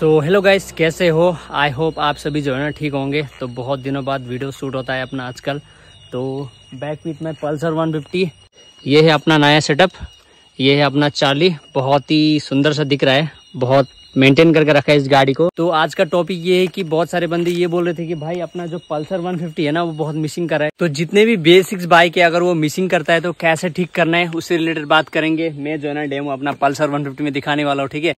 so hello guys कैसे हो I hope आप सभी जो है ना ठीक होंगे तो बहुत दिनों बाद वीडियो शूट होता है अपना आजकल तो बैक विथ में पल्सर 150 ये है अपना नया सेटअप ये है अपना चार्ली बहुत ही सुंदर सा दिख रहा है बहुत मेंटेन करके रखा है इस गाड़ी को तो आज का टॉपिक ये है कि बहुत सारे बंदे ये बोल रहे थे कि भाई अपना जो पल्सर 150 है ना वो बहुत मिसिंग कर रहा है तो जितने भी बेसिक्स बाइक है अगर वो मिसिंग करता है तो कैसे ठीक करना है उससे रिलेटेड बात करेंगे मैं जो है ना डेमो अपना पल्सर 150 में दिखाने वाला हूँ ठीक है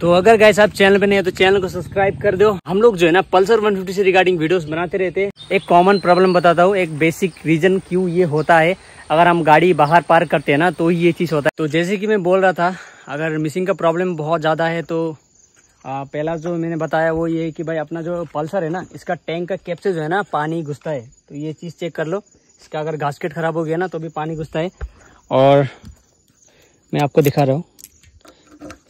तो अगर गाइस आप चैनल पे नहीं है तो चैनल को सब्सक्राइब कर दो हम लोग जो है ना पल्सर 150 से रिगार्डिंग वीडियोस बनाते रहते हैं एक कॉमन प्रॉब्लम बताता हूँ एक बेसिक रीजन क्यों ये होता है अगर हम गाड़ी बाहर पार्क करते हैं ना तो ये चीज़ होता है तो जैसे कि मैं बोल रहा था अगर मिसिंग का प्रॉब्लम बहुत ज़्यादा है तो आ, पहला जो मैंने बताया वो ये है कि भाई अपना जो पल्सर है ना इसका टैंक का कैप से जो है ना पानी घुसता है तो ये चीज़ चेक कर लो इसका अगर घासकेट खराब हो गया ना तो भी पानी घुसता है और मैं आपको दिखा रहा हूँ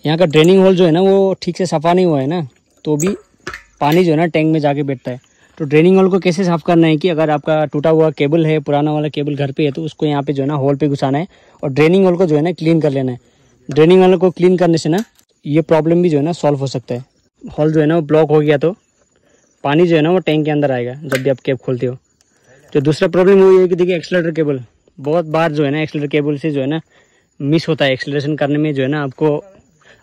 यहाँ का ड्रेनिंग होल जो है ना वो ठीक से सफा नहीं हुआ है ना तो भी पानी जो है ना टैंक में जाके बैठता है तो ड्रेनिंग होल को कैसे साफ करना है कि अगर आपका टूटा हुआ केबल है पुराना वाला केबल घर पे है तो उसको यहाँ पे जो है ना होल पे घुसाना है और ड्रेनिंग होल को जो है ना क्लीन कर लेना है ड्रेनिंग होल को क्लीन करने से ना ये प्रॉब्लम भी जो है ना सॉल्व हो सकता है हॉल जो है ना वो ब्लॉक हो गया तो पानी जो है ना वो टैंक के अंदर आएगा जब भी आप कैब खोलते हो तो दूसरा प्रॉब्लम वो ये है कि देखिए एक्सलेटर केबल बहुत बार जो है ना एक्सलेटर केबल से जो है ना मिस होता है एक्सलेशन करने में जो है ना आपको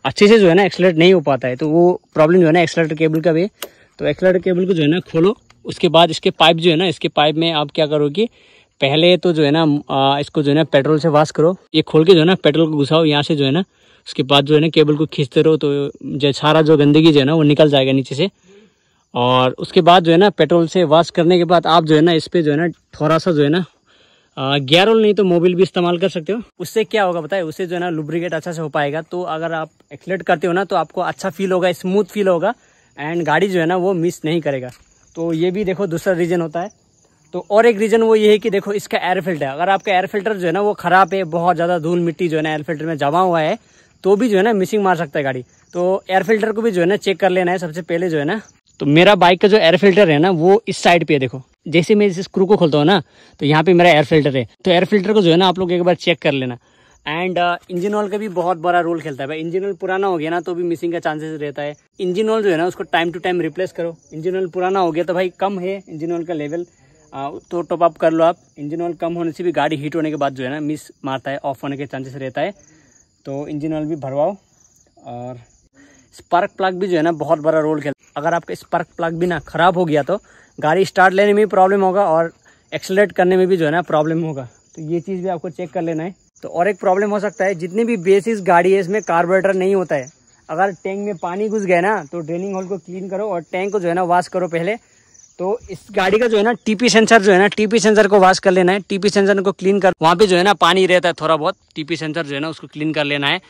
अच्छे से जो है ना एक्सलेट नहीं हो पाता है तो वो प्रॉब्लम जो है ना एक्सलेटर केबल का भी तो एक्सलेटर केबल को जो है ना खोलो उसके बाद इसके पाइप जो है ना इसके पाइप में आप क्या करोगे पहले तो जो है ना इसको जो है ना पेट्रोल से वाश करो ये खोल के जो है ना पेट्रोल को घुसाओ यहाँ से जो है ना उसके बाद जो है ना केबल को खींचते रहो तो जो सारा जो गंदगी जो है ना वो निकल जाएगा नीचे से और उसके बाद जो है ना पेट्रोल से वाश करने के बाद आप जो है ना इस पर जो है ना थोड़ा सा जो है ना ओल नहीं तो मोबिल भी इस्तेमाल कर सकते हो उससे क्या होगा बताए उससे जो है ना लुब्रिकेट अच्छा से हो पाएगा तो अगर आप एक्सलेट करते हो ना तो आपको अच्छा फील होगा स्मूथ फील होगा एंड गाड़ी जो है ना वो मिस नहीं करेगा तो ये भी देखो दूसरा रीज़न होता है तो और एक रीज़न वो ये है कि देखो इसका एयर फिल्टर अगर आपका एयर फिल्टर जो है ना वो ख़राब है बहुत ज़्यादा धूल मिट्टी जो है ना एयर फिल्टर में जमा हुआ है तो भी जो है ना मिसिंग मार सकता है गाड़ी तो एयर फिल्टर को भी जो है ना चेक कर लेना है सबसे पहले जो है ना तो मेरा बाइक का जो एयर फिल्टर है ना वो इस साइड पे है देखो जैसे मैं इस स्क्रू को खोलता हूँ ना तो यहाँ पे मेरा एयर फिल्टर है तो एयर फिल्टर को जो है ना आप लोग एक बार चेक कर लेना एंड इंजन ऑयल का भी बहुत बड़ा रोल खेलता है भाई इंजन ऑयल पुराना हो गया ना तो भी मिसिंग का चांसेस रहता है इंजन ऑयल जो है ना उसको टाइम टू टाइम रिप्लेस करो इंजन ऑयल पुराना हो गया तो भाई कम है इंजन ऑयल का लेवल uh, तो टॉप अप कर लो आप इंजन ऑयल कम होने से भी गाड़ी हीट होने के बाद जो है ना मिस मारता है ऑफ होने के चांसेस रहता है तो इंजन ऑयल भी भरवाओ और स्पार्क प्लग भी जो है ना बहुत बड़ा रोल खेल अगर आपका स्पार्क प्लग भी ना ख़राब हो गया तो गाड़ी स्टार्ट लेने में भी प्रॉब्लम होगा और एक्सलेट करने में भी जो है ना प्रॉब्लम होगा तो ये चीज़ भी आपको चेक कर लेना है तो और एक प्रॉब्लम हो सकता है जितनी भी बेसिस गाड़ी है इसमें कार्बोरेटर नहीं होता है अगर टैंक में पानी घुस गया ना तो ड्रेनिंग होल को क्लीन करो और टैंक को जो है ना वॉश करो पहले तो इस गाड़ी का जो है ना टीपी सेंसर जो है ना टीपी सेंसर को वॉश कर लेना है टीपी सेंसर को क्लीन कर वहाँ पे जो है ना पानी रहता है थोड़ा बहुत टीपी सेंसर जो है ना उसको क्लीन कर लेना है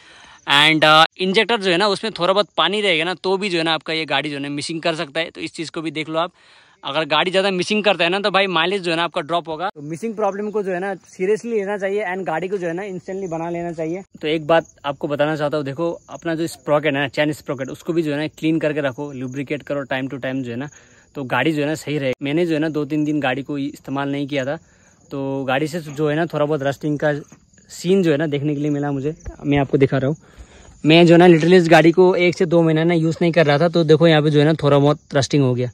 एंड इंजेक्टर जो है ना उसमें थोड़ा बहुत पानी रहेगा ना तो भी जो है ना आपका ये गाड़ी जो है ना मिसिंग कर सकता है तो इस चीज़ को भी देख लो आप अगर गाड़ी ज़्यादा मिसिंग करता है ना तो भाई माइलेज जो है ना आपका ड्रॉप होगा तो मिसिंग प्रॉब्लम को जो है ना सीरियसली लेना चाहिए एंड गाड़ी को जो है ना इंस्टेंटली बना लेना चाहिए तो एक बात आपको बताना चाहता हूँ देखो अपना जो स्प्रॉकेट है ना चैन स्प्रॉकेट उसको भी जो है ना क्लीन करके रखो लुब्रिकेट करो टाइम टू टाइम जो है ना तो गाड़ी जो है ना सही रहे मैंने जो है ना दो तीन दिन गाड़ी को इस्तेमाल नहीं किया था तो गाड़ी से जो है ना थोड़ा बहुत रस्टिंग का सीन जो है ना देखने के लिए मिला मुझे मैं आपको दिखा रहा हूँ मैं जो है ना लिटरली इस गाड़ी को एक से दो महीना ना यूज़ नहीं कर रहा था तो देखो यहाँ पे जो है ना थोड़ा बहुत रस्टिंग हो गया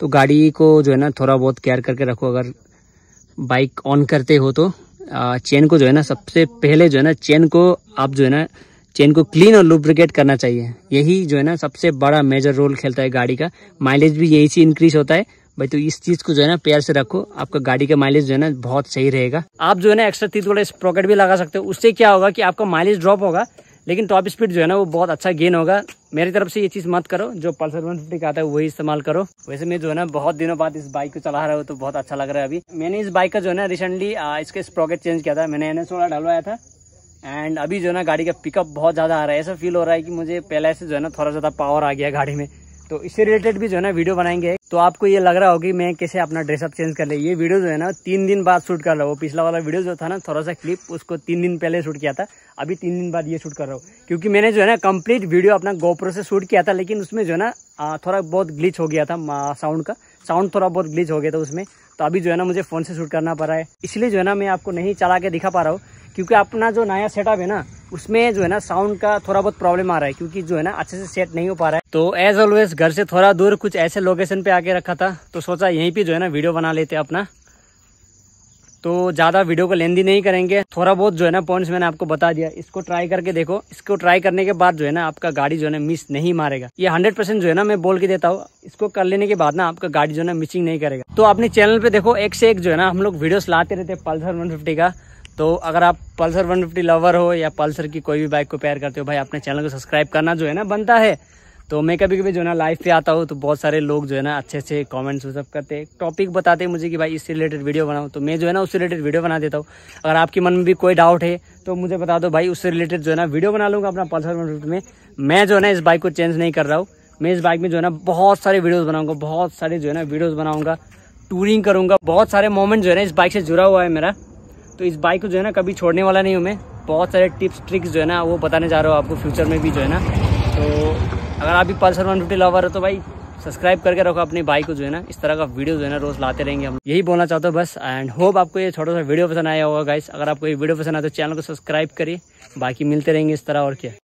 तो गाड़ी को जो है ना थोड़ा बहुत केयर करके रखो अगर बाइक ऑन करते हो तो चेन को जो है ना सबसे पहले जो है ना चेन को आप जो है ना चेन को क्लीन और लुब्रिकेट करना चाहिए यही जो है ना सबसे बड़ा मेजर रोल खेलता है गाड़ी का माइलेज भी यही से इंक्रीज होता है भाई तो इस चीज को जो है ना प्यार से रखो आपका गाड़ी का माइलेज जो है ना बहुत सही रहेगा आप जो है ना एक्स्ट्रा तीस थोड़ा स्प्रॉकेट भी लगा सकते हो उससे क्या होगा कि आपका माइलेज ड्रॉप होगा लेकिन टॉप स्पीड जो है ना वो बहुत अच्छा गेन होगा मेरी तरफ से ये चीज़ मत करो जो पल्सर वन फिफ्टी का आता है वही इस्तेमाल करो वैसे मैं जो है ना बहुत दिनों बाद इस बाइक को चला रहा हूँ तो बहुत अच्छा लग रहा है अभी मैंने इस बाइक का जो है ना रिसेंटली इसका स्प्रॉकेट चेंज किया था मैंने एन एस डलवाया था एंड अभी जो है ना गाड़ी का पिकअप बहुत ज़्यादा आ रहा है ऐसा फील हो रहा है कि मुझे पहले से जो है ना थोड़ा ज़्यादा पावर आ गया गाड़ी में तो इससे रिलेटेड भी जो है ना वीडियो बनाएंगे तो आपको ये लग रहा होगी मैं कैसे अपना ड्रेसअप चेंज कर ले ये वीडियो जो है ना तीन दिन बाद शूट कर रहा हूँ पिछला वाला वीडियो जो था ना थोड़ा सा क्लिप उसको तीन दिन पहले शूट किया था अभी तीन दिन बाद ये शूट कर रहा हूँ क्योंकि मैंने जो है ना कम्प्लीट वीडियो अपना गोप्रो से शूट किया था लेकिन उसमें जो है ना थोड़ा बहुत ग्लिच हो गया था साउंड का साउंड थोड़ा बहुत ग्लिच हो गया था उसमें तो अभी जो है ना मुझे फ़ोन से शूट करना पड़ रहा है इसलिए जो है ना मैं आपको नहीं चला के दिखा पा रहा हूँ क्योंकि अपना जो नया सेटअप है ना उसमें जो है ना साउंड का थोड़ा बहुत प्रॉब्लम आ रहा है क्योंकि जो है ना अच्छे से सेट नहीं हो पा रहा है तो एज ऑलवेज घर से थोड़ा दूर कुछ ऐसे लोकेशन पे आके रखा था तो सोचा यहीं पे जो है ना वीडियो बना लेते अपना तो ज़्यादा वीडियो को लेंदी नहीं करेंगे थोड़ा बहुत जो है ना पॉइंट्स मैंने आपको बता दिया इसको ट्राई करके देखो इसको ट्राई करने के बाद जो है ना आपका गाड़ी जो है ना मिस नहीं मारेगा ये हंड्रेड परसेंट जो है ना मैं बोल के देता हूँ इसको कर लेने के बाद ना आपका गाड़ी जो है ना मिसिंग नहीं करेगा तो अपने चैनल पे देखो एक से एक जो है ना हम लोग वीडियोस लाते रहते हैं पल्सर वन का तो अगर आप पल्सर 150 लवर हो या पल्सर की कोई भी बाइक को प्यार करते हो भाई अपने चैनल को सब्सक्राइब करना जो है ना बनता है तो मैं कभी कभी जो है ना लाइव पे आता हूँ तो बहुत सारे लोग जो है ना अच्छे अच्छे कॉमेंट्स वो सब करते हैं टॉपिक बताते हैं मुझे कि भाई इससे रिलेटेड वीडियो बनाओ तो मैं जो है ना उससे रिलेटेड वीडियो बना देता हूँ अगर आपके मन में भी कोई डाउट है तो मुझे बता दो भाई उससे रिलेटेड जो है ना वीडियो बना लूँगा अपना पल्सर वन में मैं जो है ना इस बाइक को चेंज नहीं कर रहा हूँ मैं इस बाइक में जो है ना बहुत सारे वीडियोज़ बनाऊँगा बहुत सारे जो है ना वीडियोज़ बनाऊँगा टूरिंग करूँगा बहुत सारे मोमेंट जो है ना इस बाइक से जुड़ा हुआ है मेरा तो इस बाइक को जो है ना कभी छोड़ने वाला नहीं हूँ मैं बहुत सारे टिप्स ट्रिक्स जो है ना वो बताने जा रहा हूँ आपको फ्यूचर में भी जो है ना तो अगर आप भी पल्सर वन फिफ्टी लवर हो तो भाई सब्सक्राइब करके रखो अपनी बाइक को जो है ना इस तरह का वीडियो जो है ना रोज लाते रहेंगे हम यही बोलना चाहता हूँ बस एंड होप आपको ये छोटा सा वीडियो पसंद आया होगा गाइस अगर आपको ये वीडियो पसंद आया तो चैनल को सब्सक्राइब करिए बाकी मिलते रहेंगे इस तरह और क्या